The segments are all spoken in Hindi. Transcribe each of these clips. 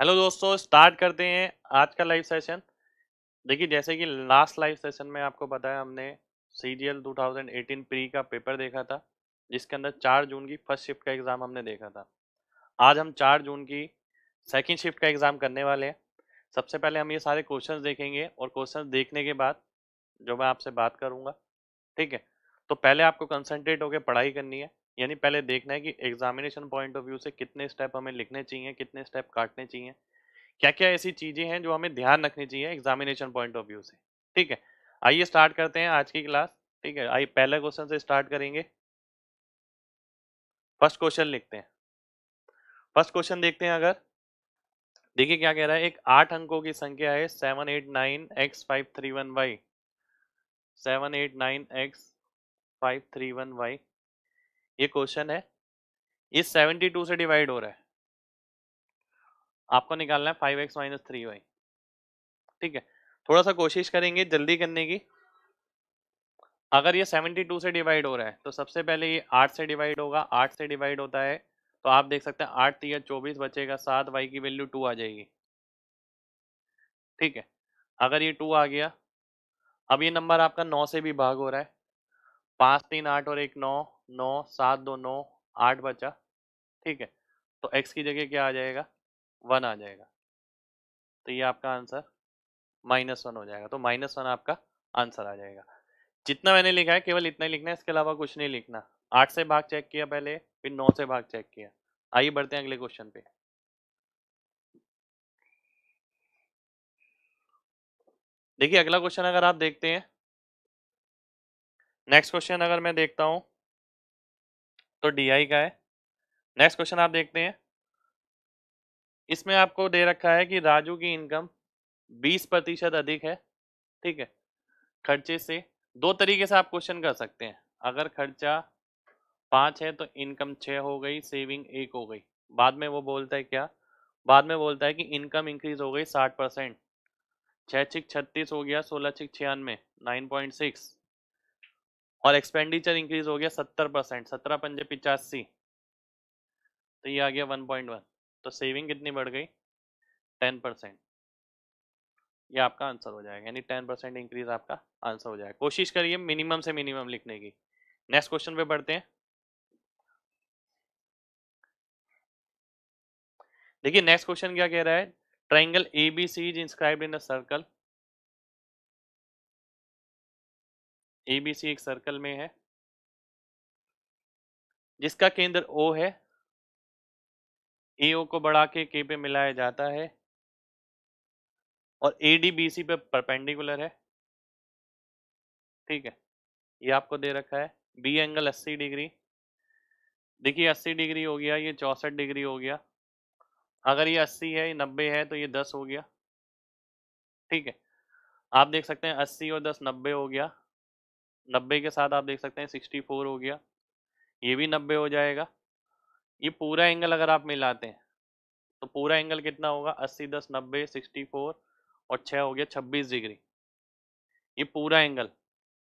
हेलो दोस्तों स्टार्ट करते हैं आज का लाइव सेशन देखिए जैसे कि लास्ट लाइव सेशन में आपको बताया हमने C G L two thousand eighteen pre का पेपर देखा था जिसके अंदर चार जून की फर्स्ट शिफ्ट का एग्ज़ाम हमने देखा था आज हम चार जून की सेकेंड शिफ्ट का एग्ज़ाम करने वाले हैं सबसे पहले हम ये सारे क्वेश्चन देखेंगे और क्वेश्चन देखने के बाद जो मैं आपसे बात करूँगा ठीक है तो पहले आपको कंसनट्रेट होकर पढ़ाई करनी है यानी पहले देखना है कि एग्जामिनेशन पॉइंट ऑफ व्यू से कितने स्टेप हमें लिखने चाहिए कितने स्टेप काटने चाहिए क्या क्या ऐसी चीज़ें हैं जो हमें ध्यान रखनी चाहिए एग्जामिनेशन पॉइंट ऑफ व्यू से ठीक है आइए स्टार्ट करते हैं आज की क्लास ठीक है आइए पहले क्वेश्चन से स्टार्ट करेंगे फर्स्ट क्वेश्चन लिखते हैं फर्स्ट क्वेश्चन देखते हैं अगर देखिए क्या कह रहा है एक आठ अंकों की संख्या है seven eight nine X five three one Y seven eight nine X five three one Y ये क्वेश्चन है ये टू से डिवाइड हो रहा है आपको निकालना है five X minus three Y ठीक है थोड़ा सा कोशिश करेंगे जल्दी करने की अगर ये टू से डिवाइड हो रहा है तो सबसे पहले ये आठ से डिवाइड होगा आठ से डिवाइड होता है तो आप देख सकते हैं आठ तीन चौबीस बचेगा सात वाई की वैल्यू टू आ जाएगी ठीक है अगर ये टू आ गया अब ये नंबर आपका नौ से भी भाग हो रहा है पाँच तीन आठ और एक नौ नौ सात दो नौ आठ बचा ठीक है तो एक्स की जगह क्या आ जाएगा वन आ जाएगा तो ये आपका आंसर माइनस वन हो जाएगा तो माइनस वन आपका आंसर आ जाएगा जितना मैंने लिखा है केवल इतना ही लिखना है इसके अलावा कुछ नहीं लिखना आठ से भाग चेक किया पहले फिर नौ से भाग चेक किया आइए बढ़ते हैं अगले क्वेश्चन पे देखिए अगला क्वेश्चन अगर आप देखते हैं नेक्स्ट क्वेश्चन अगर मैं देखता हूँ तो आई का है नेक्स्ट क्वेश्चन आप देखते हैं इसमें आपको दे रखा है कि राजू की इनकम 20 प्रतिशत अधिक है ठीक है खर्चे से दो तरीके से आप क्वेश्चन कर सकते हैं अगर खर्चा पाँच है तो इनकम छः हो गई सेविंग एक हो गई बाद में वो बोलता है क्या बाद में बोलता है कि इनकम इंक्रीज हो गई साठ परसेंट छः छिक छत्तीस हो गया सोलह छिक छियानवे नाइन पॉइंट सिक्स और एक्सपेंडिचर इंक्रीज हो गया सत्तर परसेंट सत्रह पंजे पिचासी तो ये आ गया वन पॉइंट वन तो सेविंग कितनी बढ़ गई टेन परसेंट ये आपका आंसर हो जाएगा यानी टेन परसेंट इंक्रीज आपका आंसर हो जाएगा कोशिश करिए मिनिमम से मिनिमम लिखने की नेक्स्ट क्वेश्चन पे बढ़ते हैं देखिए नेक्स्ट क्वेश्चन क्या कह रहा है triangle A B C is inscribe in a circle A B C एक सर्कल में है जिसका केंद्र ओ है ए ओ को बढ़ा के के पे मिलाया जाता है और ए डी बी सी पे परपेंडिकुलर है ठीक है ये आपको दे रखा है बी एंगल 80 डिग्री देखिए 80 डिग्री हो गया ये चौंसठ डिग्री हो गया अगर ये 80 है ये 90 है तो ये 10 हो गया ठीक है आप देख सकते हैं 80 और 10 90 हो गया नब्बे के साथ आप देख सकते हैं सिक्सटी फोर हो गया ये भी नब्बे हो जाएगा ये पूरा एंगल अगर आप मिलाते हैं तो पूरा एंगल कितना होगा अस्सी दस नब्बे सिक्सटी फोर और छः हो गया छब्बीस डिग्री ये पूरा एंगल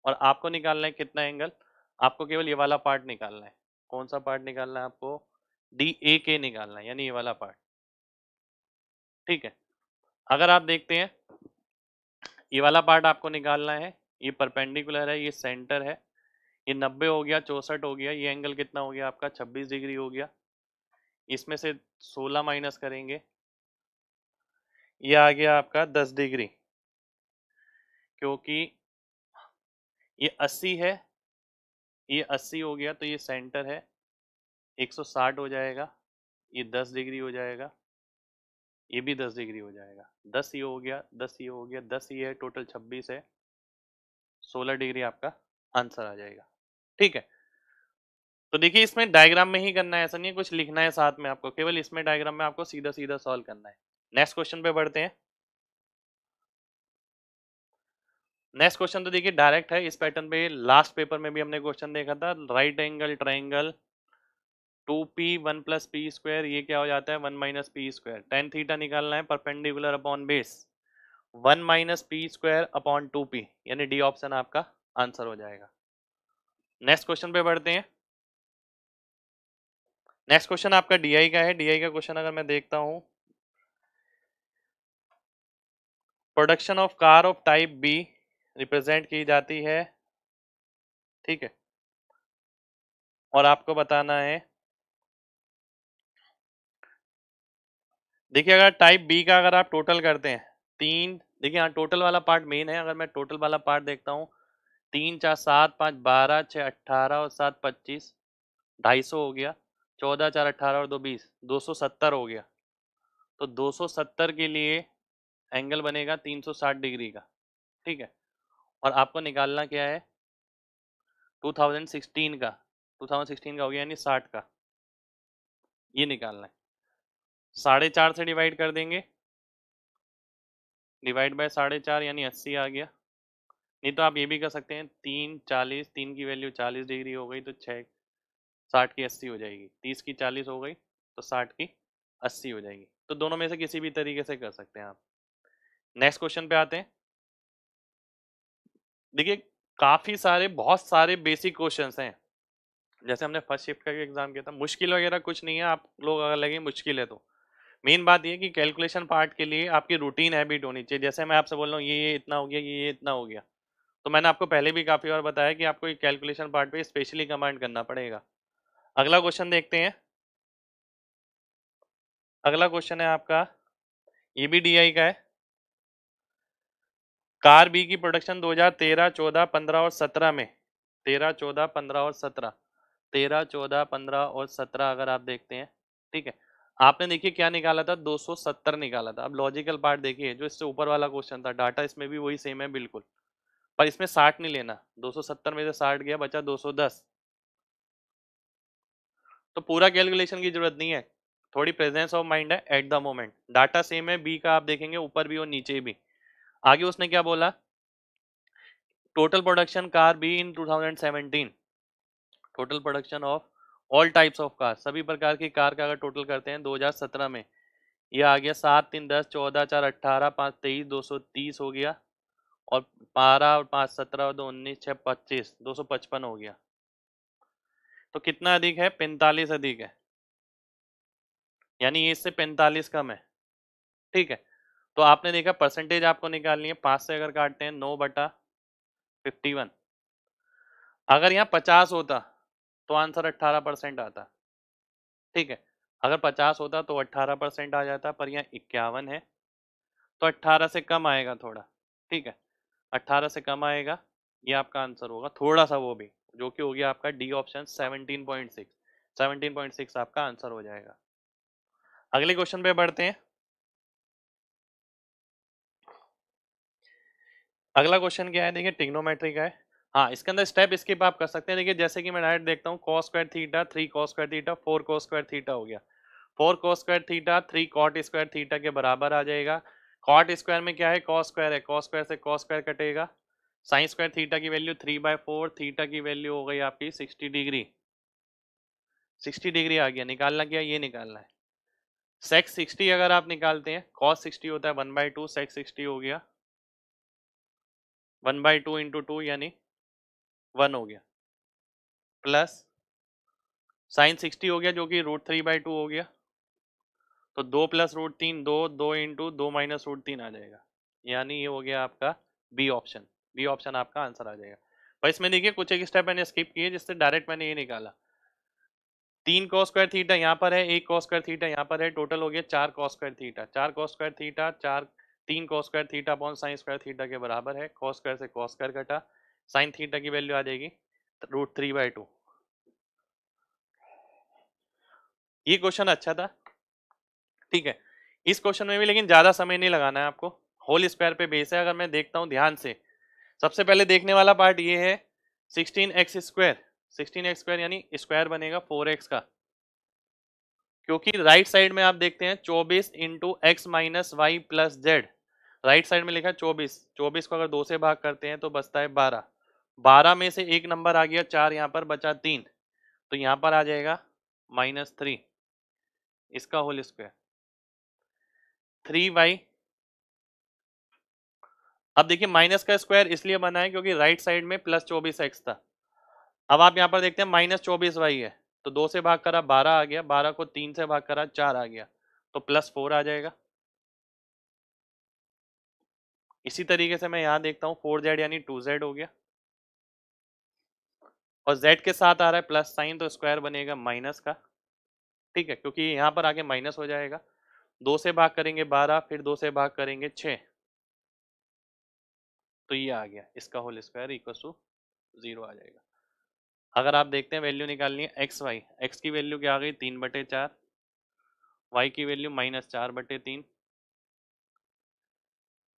और आपको निकालना है कितना एंगल आपको केवल ये वाला पार्ट निकालना है कौन सा पार्ट निकालना है आपको डी ए के निकालना है यानी ये वाला पार्ट ठीक है अगर आप देखते हैं ये वाला पार्ट आपको निकालना है ये परपेंडिकुलर है ये सेंटर है ये नब्बे हो गया चौंसठ हो गया ये एंगल कितना हो गया आपका छब्बीस डिग्री हो गया इसमें से सोलह माइनस करेंगे ये आ गया आपका दस डिग्री क्योंकि ये अस्सी है ये अस्सी हो गया तो ये सेंटर है एक सौ साठ हो जाएगा ये दस डिग्री हो जाएगा ये भी दस डिग्री हो जाएगा दस ये हो गया दस ये हो गया दस ये है टोटल छब्बीस है सोलह डिग्री आपका आंसर आ जाएगा ठीक है तो देखिए इसमें डायग्राम में ही करना है ऐसा नहीं है कुछ लिखना है साथ में आपको केवल इसमें डायग्राम में आपको सीधा सीधा सॉल्व करना है नेक्स्ट क्वेश्चन पे बढ़ते हैं नेक्स्ट क्वेश्चन तो देखिए डायरेक्ट है इस पैटर्न पे लास्ट पेपर में भी हमने क्वेश्चन देखा था right angle triangle two P one plus P square ये क्या हो जाता है one minus P square tan theta निकालना है perpendicular upon base one minus P square upon two P यानी डी ऑप्शन आपका आंसर हो जाएगा नेक्स्ट क्वेश्चन पे बढ़ते हैं नेक्स्ट क्वेश्चन आपका डीआई का है डीआई का क्वेश्चन अगर मैं देखता हूं production of car of type B represent की जाती है ठीक है और आपको बताना है देखिए अगर टाइप बी का अगर आप टोटल करते हैं तीन देखिए हाँ टोटल वाला पार्ट मेन है अगर मैं टोटल वाला पार्ट देखता हूँ तीन चार सात पाँच बारह छः अट्ठारह और सात पच्चीस ढाई सौ हो गया चौदह चार अट्ठारह और दो बीस दो सौ सत्तर हो गया तो दो सौ सत्तर के लिए एंगल बनेगा तीन सौ साठ डिग्री का ठीक है और आपको निकालना क्या है टू थाउजेंड सिक्सटीन का टू थाउजेंड सिक्सटीन का हो गया यानी साठ का ये निकालना है साढ़े चार से डिवाइड कर देंगे डिवाइड बाय साढ़े चार यानी अस्सी आ गया नहीं तो आप ये भी कर सकते हैं तीन चालीस तीन की वैल्यू चालीस डिग्री हो गई तो छः साठ की अस्सी हो जाएगी तीस की चालीस हो गई तो साठ की अस्सी हो जाएगी तो दोनों में से किसी भी तरीके से कर सकते हैं आप नेक्स्ट क्वेश्चन पे आते हैं देखिए काफ़ी सारे बहुत सारे बेसिक क्वेश्चन हैं जैसे हमने फर्स्ट शिफ्ट का भी एग्जाम किया था मुश्किल वगैरह कुछ नहीं है आप लोग अगर लगे मुश्किल है तो मेन बात ये कि कैलकुलेशन पार्ट के लिए आपकी रूटीन हैबिट होनी चाहिए जैसे मैं आपसे बोल रहा हूँ ये ये इतना हो गया ये ये इतना हो गया तो मैंने आपको पहले भी काफ़ी बार बताया कि आपको कैलकुलेशन पार्ट पे स्पेशली कमांड करना पड़ेगा अगला क्वेश्चन देखते हैं अगला क्वेश्चन है आपका ये भी डी का है कार बी की प्रोडक्शन 2013, 14, 15 और 17 में 13, 14, 15 और 17 13, 14, 15 और 17 अगर आप देखते हैं ठीक है आपने देखिए क्या निकाला था 270 निकाला था अब लॉजिकल पार्ट देखिए जो इससे ऊपर वाला क्वेश्चन था डाटा इसमें भी वही सेम है बिल्कुल पर इसमें 60 नहीं लेना 270 में से 60 गया बचा 210 तो पूरा कैलकुलेशन की जरूरत नहीं है थोड़ी प्रेजेंस ऑफ माइंड है at the moment data same है बी का आप देखेंगे ऊपर भी और नीचे भी आगे उसने क्या बोला total production car B into total production of all types of car सभी प्रकार की कार का अगर टोटल करते हैं 2017 में यह आ गया सात तीन दस चौदह चार अट्ठारह पाँच तेईस दो सौ तीस हो गया और बारह और पाँच सत्रह और दो उन्नीस छः पच्चीस दो सौ पचपन हो गया तो कितना अधिक है पैंतालीस अधिक है यानी इससे पैंतालीस कम है ठीक है तो आपने देखा परसेंटेज आपको निकालनी है पाँच से अगर काटते हैं नौ बटा फिफ्टी वन अगर यहाँ पचास होता तो आंसर अट्ठारह परसेंट आता ठीक है अगर पचास होता तो अट्ठारह परसेंट आ जाता पर यहाँ इक्यावन है तो अट्ठारह से कम आएगा थोड़ा ठीक है अट्ठारह से कम आएगा ये आपका आंसर होगा थोड़ा सा वो भी जो कि हो गया आपका D option seventeen point six seventeen point six आपका आंसर हो जाएगा अगले क्वेश्चन पे बढ़ते हैं अगला क्वेश्चन क्या है देखिए टिग्नोमेट्री का है हाँ इसके अंदर स्टेप इसके आप कर सकते हैं देखिए जैसे कि मैं डायरेक्ट देखता हूँ cos square theta three cos square theta four cos square theta हो गया four cos square theta three cot square theta के बराबर आ जाएगा कॉट स्क्वायर में क्या है कॉस स्क्वायर है कॉस स्क्वायर से कॉस स्क्वायर कटेगा साइन स्क्वायर थीटा की value three by four theta की वैल्यू हो गई आपकी सिक्सटी डिग्री सिक्सटी डिग्री आ गया निकालना क्या ये निकालना है सेक्स सिक्सटी अगर आप निकालते हैं कॉस सिक्सटी होता है one by two sec sixty हो गया one by two into two यानी वन हो गया प्लस साइन सिक्सटी हो गया जो कि रूट थ्री बाई टू हो गया तो दो प्लस रूट तीन दो दो इंटू दो माइनस रूट तीन आ जाएगा यानी ये हो गया आपका बी ऑप्शन बी ऑप्शन आपका आंसर आ जाएगा भाई इसमें देखिए कुछ एक स्टेप मैंने स्किप किए जिससे डायरेक्ट मैंने ये निकाला तीन कॉस स्क्वायर थीटा यहाँ पर है एक कॉस स्क्वायर थीटा यहाँ पर है टोटल हो गया चार कॉस स्क्वायर थीटा चार कॉस स्क्वायर थीटा चार तीन cos square theta upon sine square theta के बराबर है कॉस स्क्वायर से कॉस स्क्वायर कटा साइन थीटा की वैल्यू आ जाएगी रूट थ्री बाई टू ये क्वेश्चन अच्छा था ठीक है इस क्वेश्चन में भी लेकिन ज़्यादा समय नहीं लगाना है आपको होल स्क्वायर पे बेस है अगर मैं देखता हूँ ध्यान से सबसे पहले देखने वाला पार्ट ये है sixteen X square sixteen X square यानी स्क्वायर बनेगा फोर एक्स का क्योंकि राइट साइड में आप देखते हैं चौबीस into X minus Y plus Z right side में लिखा है चौबीस चौबीस को अगर दो से भाग करते हैं तो बचता है बारह बारह में से एक नंबर आ गया चार यहाँ पर बचा तीन तो यहाँ पर आ जाएगा माइनस थ्री इसका होल स्क्वायर थ्री बाई अब देखिए माइनस का स्क्वायर इसलिए बना है क्योंकि राइट साइड में प्लस चौबीस एक्स था अब आप यहाँ पर देखते हैं माइनस चौबीस वाई है तो दो से भाग करा बारह आ गया बारह को तीन से भाग करा चार आ गया तो प्लस फोर आ जाएगा इसी तरीके से मैं यहाँ देखता हूँ फोर जेड यानी टू जेड हो गया और z के साथ आ रहा है प्लस साइन तो स्क्वायर बनेगा माइनस का ठीक है क्योंकि यहाँ पर आगे माइनस हो जाएगा दो से भाग करेंगे बारह फिर दो से भाग करेंगे छ तो ये आ गया इसका whole square equal to zero आ जाएगा अगर आप देखते हैं वैल्यू निकालनी है एक्स वाई एक्स की वैल्यू क्या आ गई तीन बटे चार वाई की वैल्यू माइनस चार बटे तीन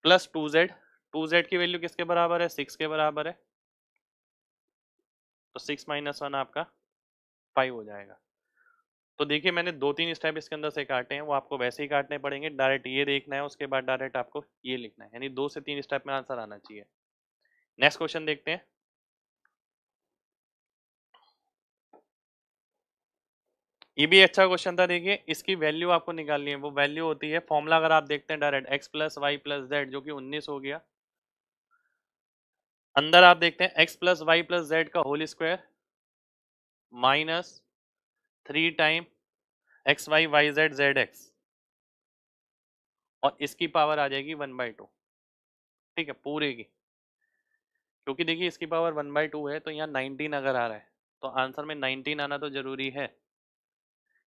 plus two Z two Z की वैल्यू किसके बराबर है सिक्स के बराबर है तो सिक्स माइनस वन आपका फाइव हो जाएगा तो देखिए मैंने दो तीन स्टेप इसके अंदर से काटे हैं वो आपको वैसे ही काटने पड़ेंगे डायरेक्ट ये देखना है उसके बाद डायरेक्ट आपको ये लिखना है यानी दो से तीन स्टेप में आंसर आना चाहिए नेक्स्ट क्वेश्चन देखते हैं ये भी अच्छा क्वेश्चन था देखिए इसकी वैल्यू आपको निकालनी है वो वैल्यू होती है फॉर्मूला अगर आप देखते हैं direct X plus Y plus Z जो कि उन्नीस हो गया अंदर आप देखते हैं x plus Y plus Z का whole square minus three time X Y Y Z Z X और इसकी पावर आ जाएगी वन बाई टू ठीक है पूरे की क्योंकि देखिए इसकी पावर वन बाई टू है तो यहाँ नाइनटीन अगर आ रहा है तो आंसर में नाइनटीन आना तो ज़रूरी है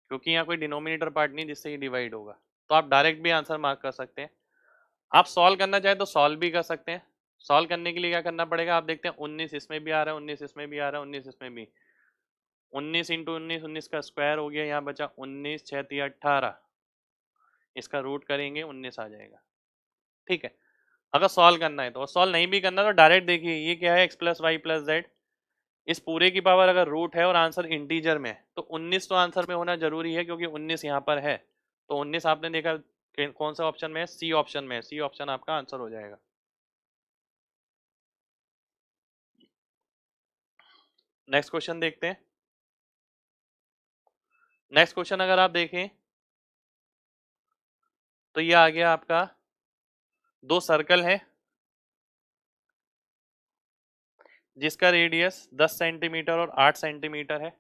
क्योंकि यहाँ कोई डिनोमिनेटर पार्ट नहीं जिससे ये डिवाइड होगा तो आप डायरेक्ट भी आंसर मार्क कर सकते हैं आप सॉल्व करना चाहें तो सॉल्व भी कर सकते हैं सॉल्व करने के लिए क्या करना पड़ेगा आप देखते हैं उन्नीस इसमें भी आ रहा है उन्नीस इसमें भी आ रहा है उन्नीस इसमें भी उन्नीस इंटू उन्नीस उन्नीस का स्क्वायर हो गया यहाँ बचा उन्नीस छः अट्ठारह इसका रूट करेंगे उन्नीस आ जाएगा ठीक है अगर सॉल्व करना है तो सॉल्व नहीं भी करना तो डायरेक्ट देखिए ये क्या है x plus Y plus Z इस पूरे की पावर अगर रूट है और आंसर इंटीजर में है तो उन्नीस तो आंसर में होना जरूरी है क्योंकि उन्नीस यहाँ पर है तो उन्नीस आपने देखा कौन सा ऑप्शन में है सी ऑप्शन में है सी ऑप्शन आपका आंसर हो जाएगा नेक्स्ट क्वेश्चन देखते हैं नेक्स्ट क्वेश्चन अगर आप देखें तो ये आ गया आपका दो सर्कल है जिसका रेडियस 10 सेंटीमीटर और 8 सेंटीमीटर है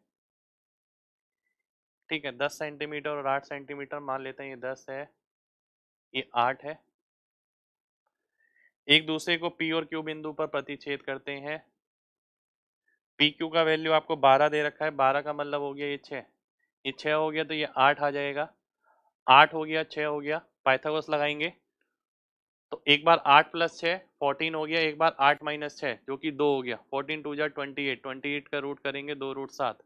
ठीक है 10 सेंटीमीटर और 8 सेंटीमीटर मान लेते हैं ये 10 है ये 8 है एक दूसरे को P और Q बिंदु पर प्रतिच्छेद करते हैं पी क्यू का वैल्यू आपको बारह दे रखा है बारह का मतलब हो गया ये छः ये छः हो गया तो ये आठ आ जाएगा आठ हो गया छः हो गया पाइथागोरस लगाएंगे तो एक बार आठ प्लस छः फोर्टीन हो गया एक बार आठ माइनस छः जो कि दो हो गया फोर्टीन टू जार ट्वेंटी एट ट्वेंटी एट का रूट करेंगे दो रूट सात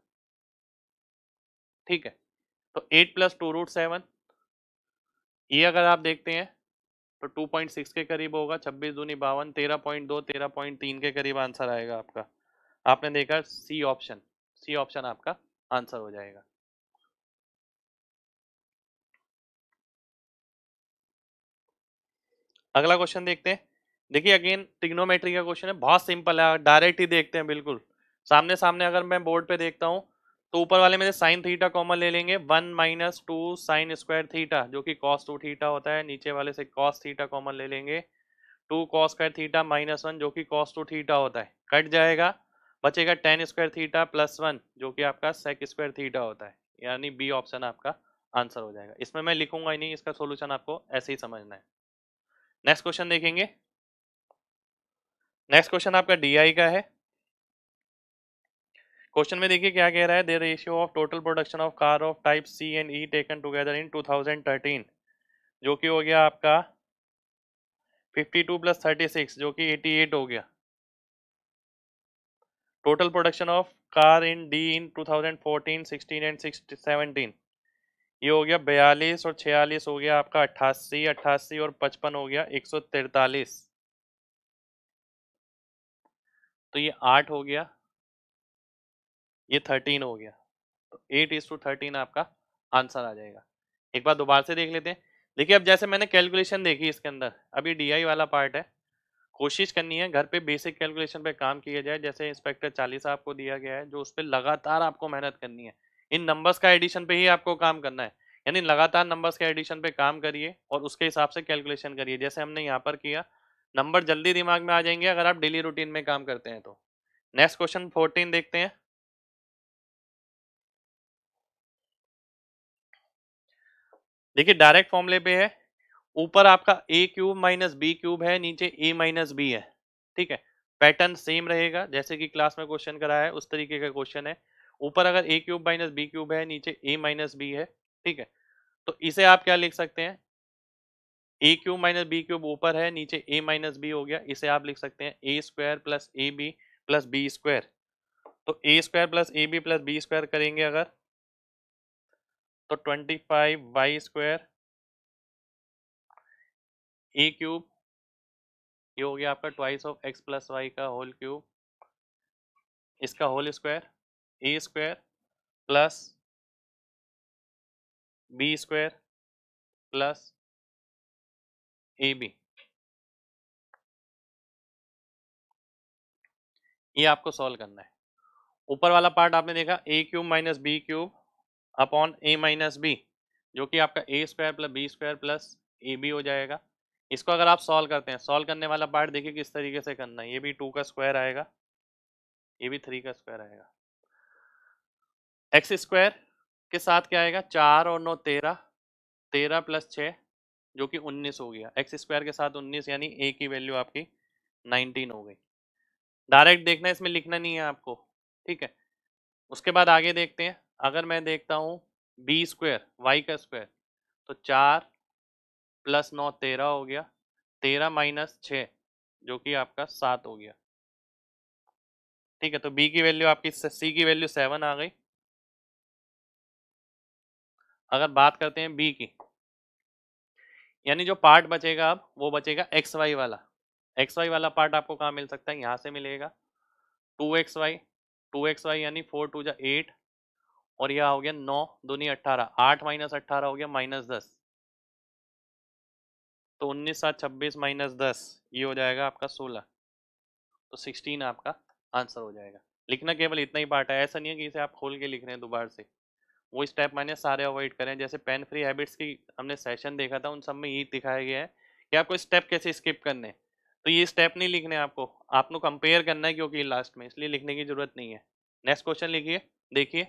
ठीक है तो eight plus two root seven ये अगर आप देखते हैं तो टू पॉइंट सिक्स के करीब होगा छब्बीस दूनी बावन तेरह पॉइंट दो तेरह पॉइंट तीन के करीब आंसर आएगा आपका आपने देखा सी ऑप्शन सी ऑप्शन आपका आंसर हो जाएगा अगला क्वेश्चन देखते हैं देखिए अगेन टिग्नोमेट्री का क्वेश्चन है बहुत सिंपल है डायरेक्ट ही देखते हैं बिल्कुल सामने सामने अगर मैं बोर्ड पे देखता हूँ तो ऊपर वाले में साइन थीटा कॉमन ले लेंगे one minus two sine square theta जो कि कॉस टू थीटा होता है नीचे वाले से कॉस थीटा कॉमन ले लेंगे two cos square theta minus one जो कि कॉस टू थीटा होता है कट जाएगा बचेगा tan square theta plus one जो कि आपका सेक स्क्वायर थीटा होता है यानी बी ऑप्शन आपका आंसर हो जाएगा इसमें मैं लिखूंगा ही नहीं इसका सोल्यूशन आपको ऐसे ही समझना है नेक्स्ट क्वेश्चन देखेंगे नेक्स्ट क्वेश्चन आपका डी का है क्वेश्चन में देखिए क्या कह रहा है the ratio of total production of car of type C and E taken together in 2013 जो कि हो गया आपका 52 प्लस 36 जो कि 88 हो गया total production of car in D in 2014, 16 and 16, 17 ये हो गया बयालीस और छियालीस हो गया आपका अट्ठासी अट्ठासी और पचपन हो गया एक सौ तिरतालीस तो ये आठ हो गया ये थर्टीन हो गया तो एट इज टू थर्टीन आपका आंसर आ जाएगा एक बार दोबारा से देख लेते हैं देखिए अब जैसे मैंने कैलकुलेशन देखी इसके अंदर अभी डीआई वाला पार्ट है कोशिश करनी है घर पे बेसिक कैलकुलेशन पे काम किया जाए जैसे इंस्पेक्टर चालीस आपको दिया गया है जो उस पर लगातार आपको मेहनत करनी है इन नंबर्स का एडिशन पे ही आपको काम करना है यानी लगातार नंबर्स के एडिशन पे काम करिए और उसके हिसाब से कैलकुलेशन करिए जैसे हमने यहाँ पर किया नंबर जल्दी दिमाग में आ जाएंगे अगर आप डेली रूटीन में काम करते हैं तो नेक्स्ट क्वेश्चन फोर्टीन देखते हैं देखिए डायरेक्ट फॉर्मले पे है ऊपर आपका A cube minus B cube है नीचे ए माइनस बी है ठीक है पैटर्न सेम रहेगा जैसे कि क्लास में क्वेश्चन कराया है उस तरीके का क्वेश्चन है ऊपर अगर A cube minus B cube है नीचे ए माइनस बी है ठीक है तो इसे आप क्या लिख सकते हैं A cube minus B cube ऊपर है नीचे ए माइनस बी हो गया इसे आप लिख सकते हैं A square plus A B plus B square तो A square plus A B plus B square करेंगे अगर तो twenty five Y square A cube ये हो गया आपका twice of X plus Y का होल क्यूब इसका whole square A square plus B square plus A B ये आपको सॉल्व करना है ऊपर वाला पार्ट आपने देखा A cube minus B cube upon A minus B जो कि आपका A square plus B square plus A B हो जाएगा इसको अगर आप सॉल्व करते हैं सॉल्व करने वाला पार्ट देखिए किस तरीके से करना है ये भी टू का स्क्वायर आएगा ये भी थ्री का स्क्वायर आएगा एक्स स्क्वायर के साथ क्या आएगा चार और नौ तेरह तेरह प्लस छः जो कि उन्नीस हो गया एक्स स्क्वायर के साथ उन्नीस यानी ए की वैल्यू आपकी नाइनटीन हो गई डायरेक्ट देखना इसमें लिखना नहीं है आपको ठीक है उसके बाद आगे देखते हैं अगर मैं देखता हूँ बी स्क्वायर वाई का स्क्वायर तो चार प्लस नौ तेरह हो गया तेरह माइनस छ जो कि आपका सात हो गया ठीक है तो बी की वैल्यू आपकी सी की वैल्यू सेवन आ गई अगर बात करते हैं बी की यानी जो पार्ट बचेगा अब वो बचेगा एक्स वाई वाला एक्स वाई वाला पार्ट आपको कहाँ मिल सकता है यहाँ से मिलेगा two X Y two X Y यानी फोर टू जा एट और यह हो गया नौ दूनी अट्ठारह आठ माइनस अट्ठारह हो गया माइनस दस तो उन्नीस सात छब्बीस माइनस दस ये हो जाएगा आपका सोलह तो सिक्सटीन आपका आंसर हो जाएगा लिखना केवल इतना ही पार्ट है ऐसा नहीं है कि इसे आप खोल के लिख रहे हैं दोबारा से वो स्टेप मैंने सारे अवॉइड करें जैसे पेन फ्री हैबिट्स की हमने सेशन देखा था उन सब में ये दिखाया गया है कि आपको स्टेप कैसे स्किप करने तो ये स्टेप नहीं लिखने आपको आपको कंपेयर करना है क्योंकि लास्ट में इसलिए लिखने की जरूरत नहीं है नेक्स्ट क्वेश्चन लिखिए देखिए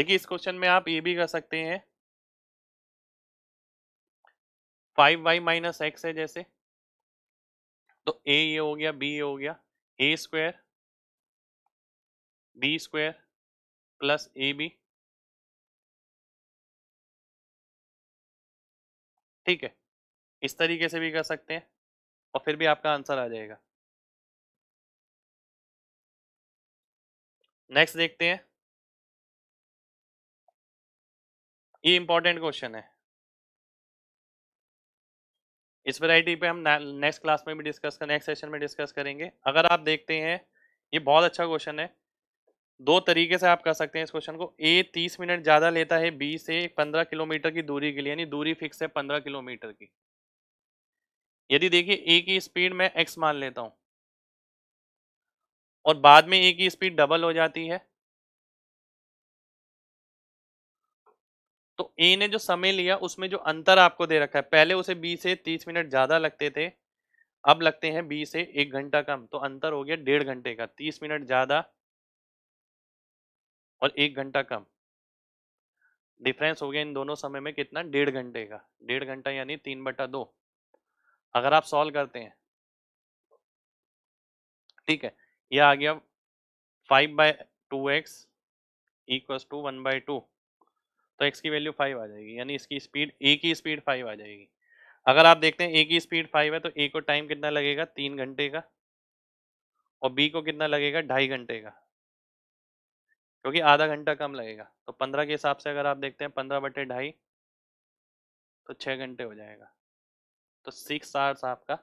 देखिए इस क्वेश्चन में आप ये भी कर सकते हैं फाइव वाई माइनस एक्स है जैसे तो ए ये हो गया बी ये हो गया A square B square plus A B ठीक है इस तरीके से भी कर सकते हैं और फिर भी आपका आंसर आ जाएगा नेक्स्ट देखते हैं ये इंपॉर्टेंट क्वेश्चन है इस वैरायटी पे हम नेक्स्ट क्लास में भी डिस्कस कर नेक्स्ट सेशन में डिस्कस करेंगे अगर आप देखते हैं ये बहुत अच्छा क्वेश्चन है दो तरीके से आप कर सकते हैं इस क्वेश्चन को ए तीस मिनट ज़्यादा लेता है बी से पंद्रह किलोमीटर की दूरी के लिए यानी दूरी फिक्स है पंद्रह किलोमीटर की यदि देखिए ए की स्पीड मैं एक्स मान लेता हूँ और बाद में ए की स्पीड डबल हो जाती है तो ए ने जो समय लिया उसमें जो अंतर आपको दे रखा है पहले उसे बी से तीस मिनट ज्यादा लगते थे अब लगते हैं बी से एक घंटा कम तो अंतर हो गया डेढ़ घंटे का तीस मिनट ज्यादा और एक घंटा कम डिफरेंस हो गया इन दोनों समय में कितना डेढ़ घंटे का डेढ़ घंटा यानी तीन बटा दो अगर आप सॉल्व करते हैं ठीक है यह आ गया five by two X इक्व to one by two तो एक्स की वैल्यू फाइव आ जाएगी यानी इसकी स्पीड ए की स्पीड फाइव आ जाएगी अगर आप देखते हैं ए की स्पीड फाइव है तो ए को टाइम कितना लगेगा तीन घंटे का और बी को कितना लगेगा ढाई घंटे का क्योंकि आधा घंटा कम लगेगा तो पंद्रह के हिसाब से अगर आप देखते हैं पंद्रह बटे ढाई तो छः घंटे हो जाएगा तो सिक्स आवर्स आपका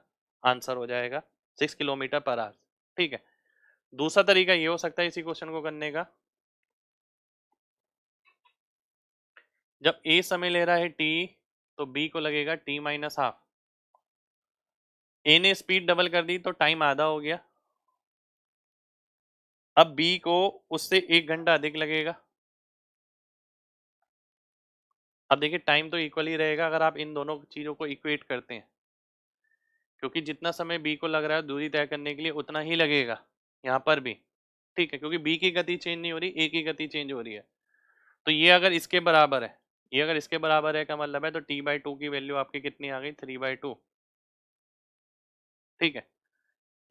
आंसर हो जाएगा सिक्स किलोमीटर पर आवर ठीक है दूसरा तरीका ये हो सकता है इसी क्वेश्चन को करने का जब ए समय ले रहा है टी तो बी को लगेगा टी माइनस हाफ ए ने स्पीड डबल कर दी तो टाइम आधा हो गया अब बी को उससे एक घंटा अधिक लगेगा अब देखिए टाइम तो इक्वली रहेगा अगर आप इन दोनों चीज़ों को इक्वेट करते हैं क्योंकि जितना समय बी को लग रहा है दूरी तय करने के लिए उतना ही लगेगा यहाँ पर भी ठीक है क्योंकि बी की गति चेंज नहीं हो रही ए की गति चेंज हो रही है तो ये अगर इसके बराबर है ये अगर इसके बराबर है का मतलब है तो टी बाई टू की वैल्यू आपकी कितनी आ गई थ्री बाई टू ठीक है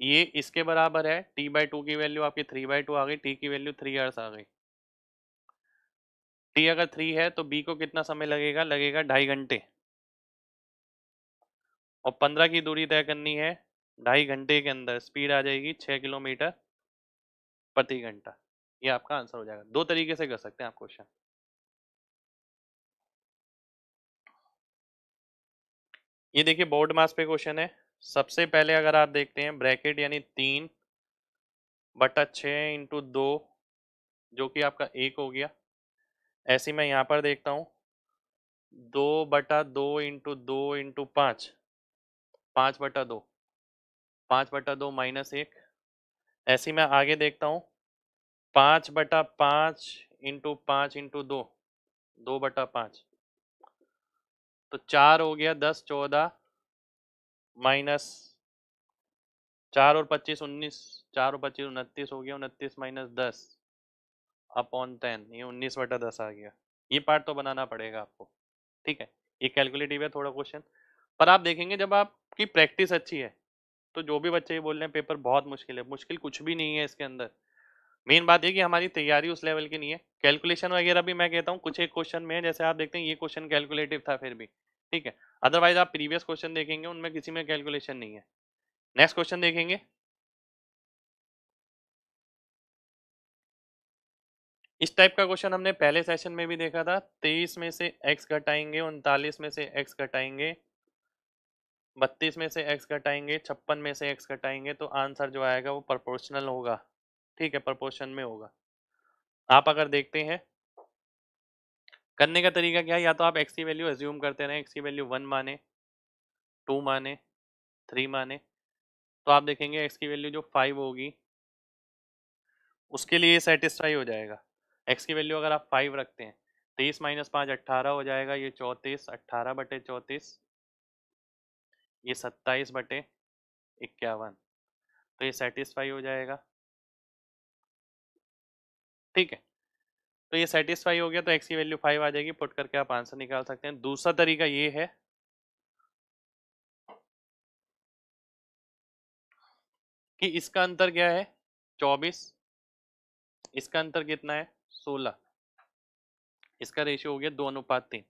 ये इसके बराबर है टी बाई टू की वैल्यू आपकी थ्री बाई टू आ गई टी की वैल्यू थ्री आवर्स आ गई टी अगर थ्री है तो बी को कितना समय लगेगा लगेगा ढाई घंटे और पंद्रह की दूरी तय करनी है ढाई घंटे के अंदर स्पीड आ जाएगी छः किलोमीटर प्रति घंटा ये आपका आंसर हो जाएगा दो तरीके से कर सकते हैं आप क्वेश्चन ये देखिए बोर्ड मास पे क्वेश्चन है सबसे पहले अगर आप देखते हैं ब्रैकेट यानी तीन बटा छ इंटू दो जो कि आपका एक हो गया ऐसे मैं यहाँ पर देखता हूँ दो बटा दो इंटू दो इंटू पाँच पाँच बटा दो पाँच बटा दो माइनस एक ऐसे मैं आगे देखता हूँ पाँच बटा पाँच इंटू पाँच इंटू दो दो बटा पाँच तो चार हो गया दस चौदह माइनस चार और पच्चीस उन्नीस चार और पच्चीस उनतीस हो गया उनतीस माइनस दस अपॉन टेन ये उन्नीस बटा दस आ गया ये पार्ट तो बनाना पड़ेगा आपको ठीक है ये कैलकुलेटिव है थोड़ा क्वेश्चन पर आप देखेंगे जब आपकी प्रैक्टिस अच्छी है तो जो भी बच्चे ये बोल रहे हैं पेपर बहुत मुश्किल है मुश्किल कुछ भी नहीं है इसके अंदर मेन बात यह कि हमारी तैयारी उस लेवल की नहीं है कैलकुलेशन वगैरह भी मैं कहता हूँ कुछ एक क्वेश्चन में जैसे आप देखते हैं ये क्वेश्चन कैलकुलेटिव था फिर भी ठीक है अदरवाइज आप प्रीवियस क्वेश्चन देखेंगे उनमें किसी में कैलकुलेशन नहीं है नेक्स्ट क्वेश्चन देखेंगे इस टाइप का क्वेश्चन हमने पहले सेशन में भी देखा था तेईस में से एक्स घटाएंगे उनतालीस में से एक्स घटाएंगे बत्तीस में से एक्स घटाएंगे छप्पन में से एक्स घटाएंगे तो आंसर जो आएगा वो प्रोपोर्शनल होगा ठीक है प्रपोर्शन में होगा आप अगर देखते हैं करने का तरीका क्या है या तो आप एक्स की वैल्यू एज्यूम करते रहें एक्स की वैल्यू वन माने टू माने थ्री माने तो आप देखेंगे एक्स की वैल्यू जो फाइव होगी उसके लिए सेटिस्फाई हो जाएगा एक्स की वैल्यू अगर आप फाइव रखते हैं तेईस माइनस पाँच अट्ठारह हो जाएगा ये चौंतीस अट्ठारह बटे चौंतीस ये सत्ताईस बटे इक्यावन तो ये सेटिस्फाई हो जाएगा ठीक है तो ये सेटिस्फाई हो गया तो एक्स की वैल्यू फाइव आ जाएगी पुट करके आप आंसर निकाल सकते हैं दूसरा तरीका ये है कि इसका अंतर क्या है चौबीस इसका अंतर कितना है सोलह इसका रेशियो हो गया दो अनुपात तीन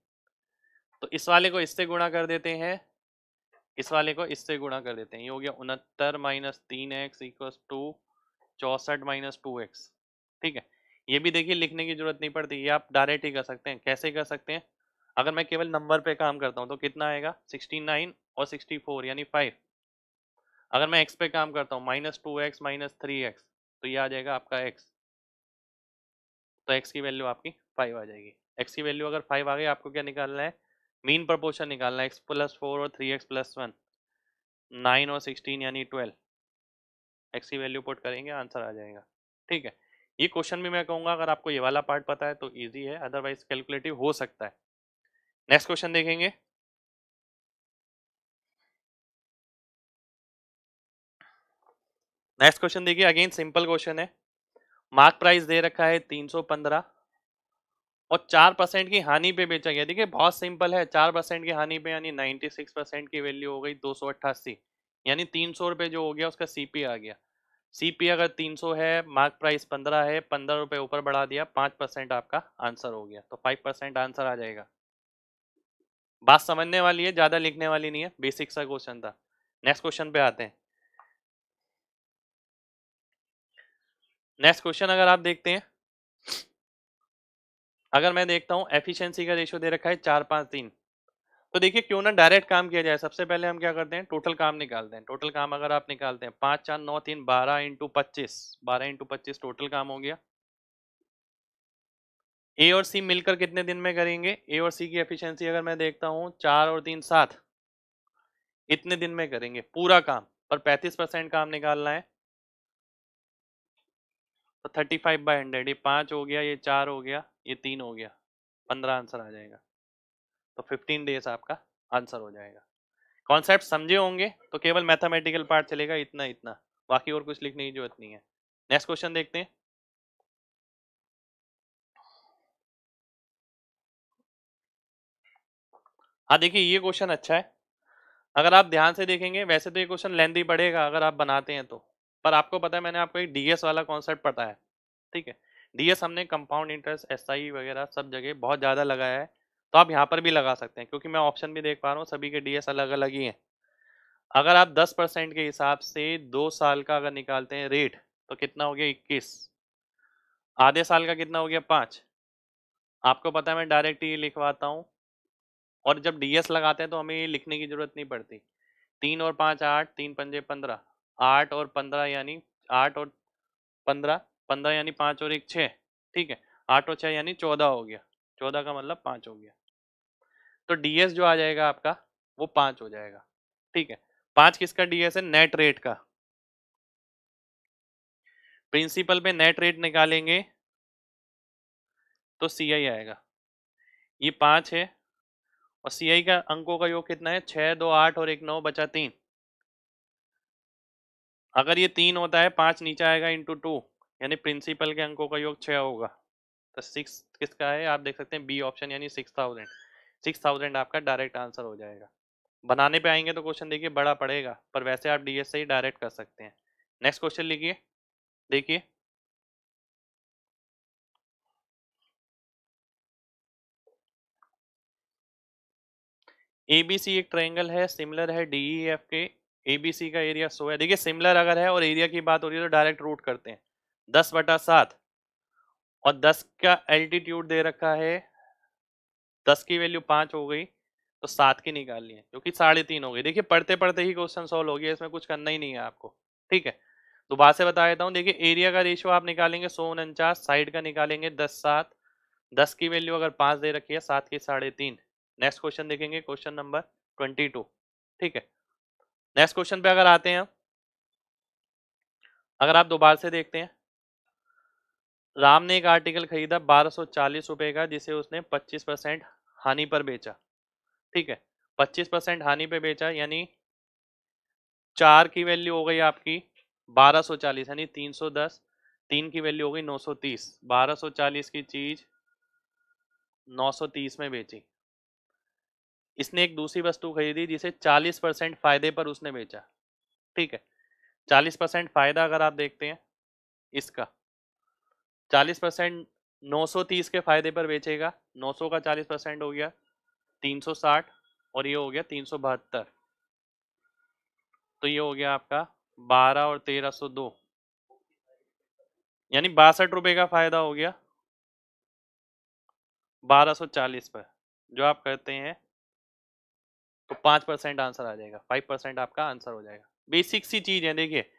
तो इस वाले को इससे गुणा कर देते हैं इस वाले को इससे गुणा कर देते हैं ये हो गया उनहत्तर माइनस तीन एक्स इक्व टू चौसठ माइनस टू एक्स ठीक है ये भी देखिए लिखने की जरूरत नहीं पड़ती ये आप डायरेक्ट ही कर सकते हैं कैसे कर सकते हैं अगर मैं केवल नंबर पे काम करता हूँ तो कितना आएगा 69 और 64 यानी 5 अगर मैं x पे काम करता हूँ minus two x minus three x तो ये आ जाएगा आपका x तो x की वैल्यू आपकी 5 आ जाएगी x की वैल्यू अगर 5 आ गई आपको क्या निकालना है मीन प्रपोर्शन निकालना है एक्स प्लस फोर और three x plus one nine और सिक्सटीन यानी ट्वेल्व एक्स की वैल्यू पुट करेंगे आंसर आ जाएगा ठीक है ये क्वेश्चन भी मैं कहूंगा अगर आपको ये वाला पार्ट पता है तो ईजी है अदरवाइज कैलकुलेटिव हो सकता है नेक्स्ट क्वेश्चन देखेंगे नेक्स्ट क्वेश्चन देखिए अगेन सिंपल क्वेश्चन है मार्क प्राइस दे रखा है 315 और चार परसेंट की हानि पे बेचा गया देखिए बहुत सिंपल है चार परसेंट की हानि पे यानी 96 परसेंट की वैल्यू हो गई दो यानी तीन सौ रुपये जो हो गया उसका सीपी आ गया सीपी अगर 300 है मार्क प्राइस 15 है पंद्रह रुपये ऊपर बढ़ा दिया पाँच परसेंट आपका आंसर हो गया तो फाइव परसेंट आंसर आ जाएगा बात समझने वाली है ज़्यादा लिखने वाली नहीं है बेसिक सा क्वेश्चन था नेक्स्ट क्वेश्चन पे आते हैं नेक्स्ट क्वेश्चन अगर आप देखते हैं अगर मैं देखता हूँ एफिशिएंसी का रेशियो दे रखा है चार पाँच तीन तो देखिए क्यों ना डायरेक्ट काम किया जाए सबसे पहले हम क्या करते हैं टोटल काम निकालते हैं टोटल काम अगर आप निकालते हैं पाँच चार नौ तीन बारह इंटू पच्चीस बारह इंटू पच्चीस टोटल काम हो गया ए और सी मिलकर कितने दिन में करेंगे ए और सी की एफिशिएंसी अगर मैं देखता हूँ चार और तीन सात इतने दिन में करेंगे पूरा काम पर पैंतीस परसेंट काम निकालना है तो थर्टी फाइव बाई हंड्रेड ये पाँच हो गया ये चार हो गया ये तीन हो गया पंद्रह आंसर आ जाएगा तो 15 डेज आपका आंसर हो जाएगा कॉन्सेप्ट समझे होंगे तो केवल मैथमेटिकल पार्ट चलेगा इतना इतना बाकी और कुछ लिखने की जरूरत नहीं है नेक्स्ट क्वेश्चन देखते हैं हाँ देखिए ये क्वेश्चन अच्छा है अगर आप ध्यान से देखेंगे वैसे तो ये क्वेश्चन लेंदी पड़ेगा अगर आप बनाते हैं तो पर आपको पता है मैंने आपको एक डीएस वाला कॉन्सेप्ट पता है ठीक है डीएस हमने कंपाउंड इंटरेस्ट एसआई वगैरह सब जगह बहुत ज़्यादा लगाया है तो आप यहाँ पर भी लगा सकते हैं क्योंकि मैं ऑप्शन भी देख पा रहा हूँ सभी के डीएस अलग अलग ही हैं अगर आप 10 परसेंट के हिसाब से दो साल का अगर निकालते हैं रेट तो कितना हो गया 21 आधे साल का कितना हो गया पाँच आपको पता है मैं डायरेक्ट ही लिखवाता हूँ और जब डी लगाते हैं तो हमें ये लिखने की ज़रूरत नहीं पड़ती तीन और पाँच आठ तीन पंजे पंद्रह आठ और पंद्रह यानी आठ और पंद्रह पंद्रह यानी पाँच और एक छः ठीक है आठ और छः यानी चौदह हो गया चौदह का मतलब पांच हो गया तो डीएस जो आ जाएगा आपका वो पांच हो जाएगा ठीक है पांच किसका डीएस है नेट रेट का प्रिंसिपल पे नेट रेट निकालेंगे तो सी आई आएगा ये पांच है और सी आई का अंकों का योग कितना है छह दो आठ और एक नौ बचा तीन अगर ये तीन होता है पांच नीचे आएगा इंटू टू यानी प्रिंसिपल के अंकों का योग छ होगा तो सिक्स किसका है आप देख सकते हैं बी ऑप्शन यानी सिक्स थाउजेंड सिक्स थाउजेंड आपका डायरेक्ट आंसर हो जाएगा बनाने पे आएंगे तो क्वेश्चन देखिए बड़ा पड़ेगा पर वैसे आप डी से ही डायरेक्ट कर सकते हैं नेक्स्ट क्वेश्चन लिखिए देखिए ए बी सी एक ट्रायंगल है सिमिलर है डी ई एफ के ए बी सी का एरिया सो है देखिए सिमिलर अगर है और एरिया की बात हो रही है तो डायरेक्ट रूट करते हैं दस बटा सात और 10 का एल्टीट्यूड दे रखा है 10 की वैल्यू पाँच हो गई तो सात की निकालनी है क्योंकि साढ़े तीन हो गई देखिए पढ़ते पढ़ते ही क्वेश्चन सॉल्व हो गया इसमें कुछ करना ही नहीं है आपको ठीक है दोबारा तो से बता देता हूँ देखिए एरिया का रेशियो आप निकालेंगे सौ उनचास साइड का निकालेंगे दस सात दस की वैल्यू अगर पाँच दे रखी है सात की साढ़े तीन नेक्स्ट क्वेश्चन देखेंगे क्वेश्चन नंबर ट्वेंटी टू ठीक है नेक्स्ट क्वेश्चन पे अगर आते हैं अगर आप दोबारा से देखते हैं राम ने एक आर्टिकल खरीदा बारह सौ का जिसे उसने 25 परसेंट हानि पर बेचा ठीक है 25 परसेंट हानि पर बेचा यानी चार की वैल्यू हो गई आपकी 1240 यानी 310 तीन की वैल्यू हो गई 930 1240 की चीज 930 में बेची इसने एक दूसरी वस्तु खरीदी जिसे 40 परसेंट फायदे पर उसने बेचा ठीक है 40 परसेंट फायदा अगर आप देखते हैं इसका चालीस परसेंट नौ सौ तीस के फायदे पर बेचेगा नौ सौ का चालीस परसेंट हो गया तीन सौ साठ और ये हो गया तीन सौ बहत्तर तो ये हो गया आपका बारह और तेरह सौ दो यानी बासठ रुपए का फायदा हो गया बारह सौ चालीस पर जो आप करते हैं तो पाँच परसेंट आंसर आ जाएगा फाइव परसेंट आपका आंसर हो जाएगा बेसिक सी चीज़ है देखिए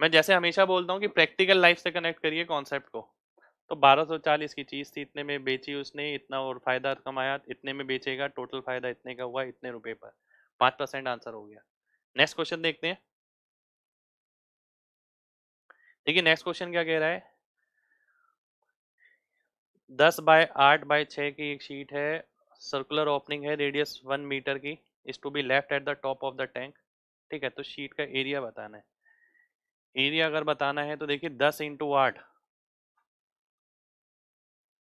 मैं जैसे हमेशा बोलता हूँ कि प्रैक्टिकल लाइफ से कनेक्ट करिए कॉन्सेप्ट को तो 1240 की चीज़ थी इतने में बेची उसने इतना और फ़ायदा कमाया इतने में बेचेगा टोटल फ़ायदा इतने का हुआ इतने रुपए पर पाँच परसेंट आंसर हो गया नेक्स्ट क्वेश्चन देखते हैं देखिए नेक्स्ट क्वेश्चन क्या कह रहा है दस बाय आठ बाय छः की एक शीट है सर्कुलर ओपनिंग है रेडियस वन मीटर की is to be left at the top of the tank ठीक है तो शीट का एरिया बताना है एरिया अगर बताना है तो देखिए दस इंटू आठ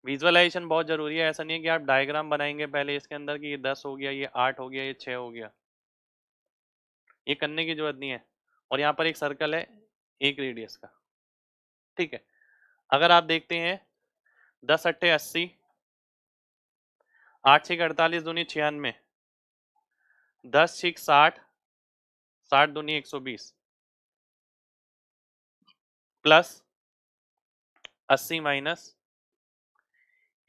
विजुअलाइजेशन बहुत ज़रूरी है ऐसा नहीं है कि आप डायग्राम बनाएंगे पहले इसके अंदर कि ये दस हो गया ये आठ हो गया ये छः हो गया ये करने की जरूरत नहीं है और यहाँ पर एक सर्कल है एक रेडियस का ठीक है अगर आप देखते हैं दस अट्ठे अस्सी आठ छिक अड़तालीस दूनी छियानवे दस छिक साठ साठ दूनी एक सौ बीस प्लस अस्सी माइनस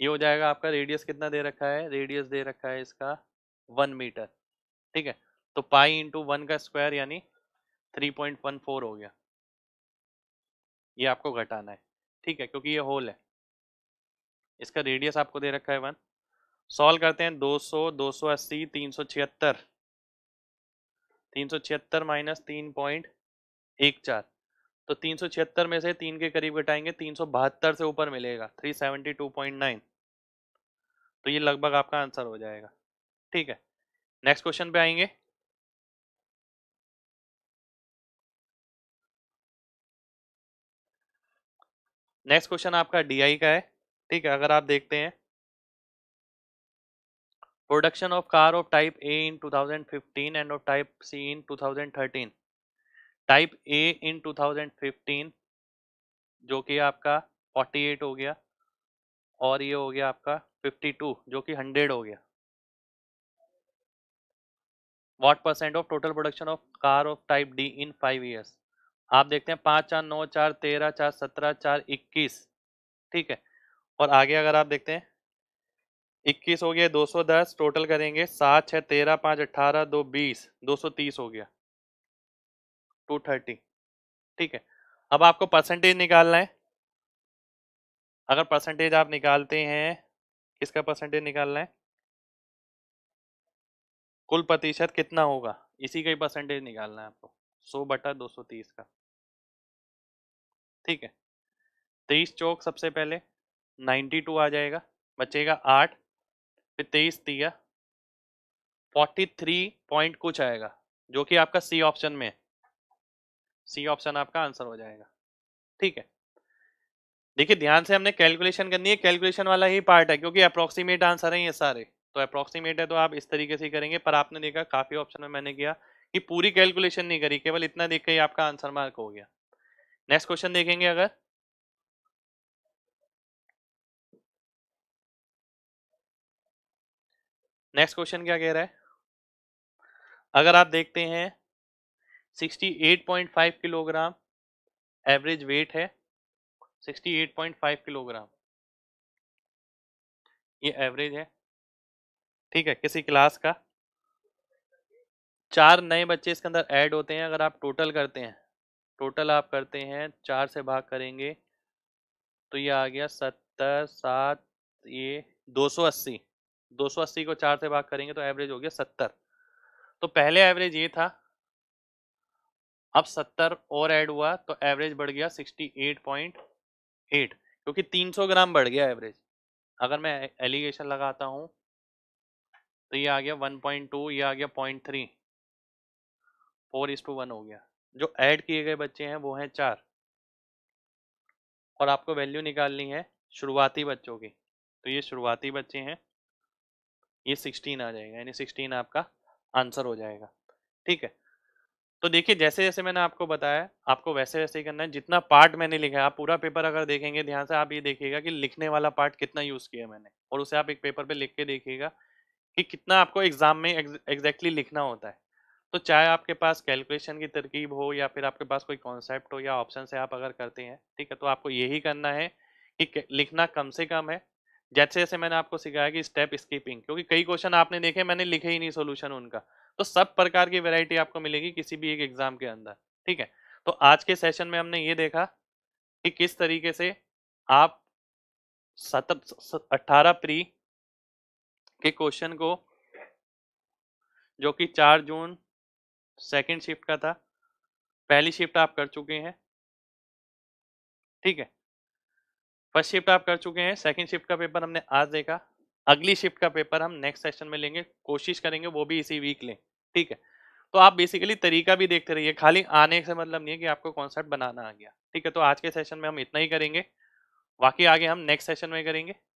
ये हो जाएगा आपका रेडियस कितना दे रखा है रेडियस दे रखा है इसका वन मीटर ठीक है तो पाई इंटू वन का स्क्वायर यानी थ्री पॉइंट वन फोर हो गया ये आपको घटाना है ठीक है क्योंकि ये होल है इसका रेडियस आपको दे रखा है वन सॉल्व करते हैं दो सौ दो सौ अस्सी तीन सौ छिहत्तर तीन सौ छिहत्तर माइनस तीन पॉइंट एक चार तो तीन में से तीन के करीब घटाएंगे तीन से ऊपर मिलेगा 372.9 तो ये लगभग आपका आंसर हो जाएगा ठीक है नेक्स्ट क्वेश्चन पे आएंगे नेक्स्ट क्वेश्चन आपका डीआई का है ठीक है अगर आप देखते हैं production of car of type A in 2015 and of type C in 2013 type A in 2015 जो कि आपका 48 हो गया और ये हो गया आपका 52 जो कि 100 हो गया what percent of total production of car of type D in five years आप देखते हैं पाँच चार नौ चार तेरह चार सत्रह चार इक्कीस ठीक है और आगे अगर आप देखते हैं इक्कीस हो गया दो सौ दस टोटल करेंगे सात छः तेरह पाँच अट्ठारह दो बीस दो सौ तीस हो गया टू थर्टी ठीक है अब आपको परसेंटेज निकालना है अगर परसेंटेज आप निकालते हैं किसका परसेंटेज निकालना है कुल प्रतिशत कितना होगा इसी का ही परसेंटेज निकालना है आपको सौ बटा दो सौ तीस का ठीक है तेईस चौक सबसे पहले नाइन्टी टू आ जाएगा बचेगा आठ फिर तेईस दिया फोर्टी थ्री पॉइंट कुछ आएगा जो कि आपका सी ऑप्शन में है सी ऑप्शन आपका आंसर हो जाएगा ठीक है देखिए ध्यान से हमने कैलकुलेशन करनी है कैलकुलेशन वाला ही पार्ट है क्योंकि अप्रोक्सीमेट आंसर है ये सारे तो अप्रोक्सीमेट है तो आप इस तरीके से करेंगे पर आपने देखा काफ़ी ऑप्शन में मैंने किया कि पूरी कैलकुलेशन नहीं करी केवल इतना देख के ही आपका आंसर मार्क हो गया नेक्स्ट क्वेश्चन देखेंगे अगर नेक्स्ट क्वेश्चन क्या कह रहा है अगर आप देखते हैं 68.5 किलोग्राम एवरेज वेट है 68.5 किलोग्राम ये एवरेज है ठीक है किसी क्लास का चार नए बच्चे इसके अंदर ऐड होते हैं अगर आप टोटल करते हैं टोटल आप करते हैं चार से भाग करेंगे तो ये आ गया सत्तर सात ये दो सौ अस्सी दो सौ अस्सी को चार से भाग करेंगे तो एवरेज हो गया सत्तर तो पहले एवरेज ये था अब सत्तर और ऐड हुआ तो एवरेज बढ़ गया सिक्सटी एट पॉइंट एट क्योंकि तीन सौ ग्राम बढ़ गया एवरेज अगर मैं एलिगेशन लगाता हूँ तो ये आ गया 1.2 पॉइंट ये आ गया point three four is to one हो गया जो ऐड किए गए बच्चे हैं वो हैं चार और आपको वैल्यू निकालनी है शुरुआती बच्चों की तो ये शुरुआती बच्चे हैं ये सिक्सटीन आ जाएगा यानी सिक्सटीन आपका आंसर हो जाएगा ठीक है तो देखिए जैसे जैसे मैंने आपको बताया आपको वैसे वैसे ही करना है जितना पार्ट मैंने लिखा है आप पूरा पेपर अगर देखेंगे ध्यान से आप ये देखिएगा कि लिखने वाला पार्ट कितना यूज़ किया मैंने और उसे आप एक पेपर पे लिख के देखिएगा कि कितना आपको एग्ज़ाम में एग्जैक्टली लिखना होता है तो चाहे आपके पास कैलकुलेशन की तरकीब हो या फिर आपके पास कोई कॉन्सेप्ट हो या ऑप्शन से आप अगर करते हैं ठीक है तो आपको यही करना है कि लिखना कम से कम है जैसे जैसे मैंने आपको सिखाया कि स्टेप स्कीपिंग क्योंकि कई क्वेश्चन आपने देखे मैंने लिखे ही नहीं सोल्यूशन उनका तो सब प्रकार की वेराइटी आपको मिलेगी किसी भी एक एग्जाम के अंदर ठीक है तो आज के सेशन में हमने ये देखा कि किस तरीके से आप सत अट्ठारह प्री के क्वेश्चन को जो कि चार जून सेकंड शिफ्ट का था पहली शिफ्ट आप कर चुके हैं ठीक है फर्स्ट शिफ्ट आप कर चुके हैं सेकंड शिफ्ट का पेपर हमने आज देखा अगली शिफ्ट का पेपर हम नेक्स्ट सेशन में लेंगे कोशिश करेंगे वो भी इसी वीक लें ठीक है तो आप बेसिकली तरीका भी देखते रहिए खाली आने से मतलब नहीं है कि आपको कॉन्सेप्ट बनाना आ गया ठीक है तो आज के सेशन में हम इतना ही करेंगे बाकी आगे हम नेक्स्ट सेशन में करेंगे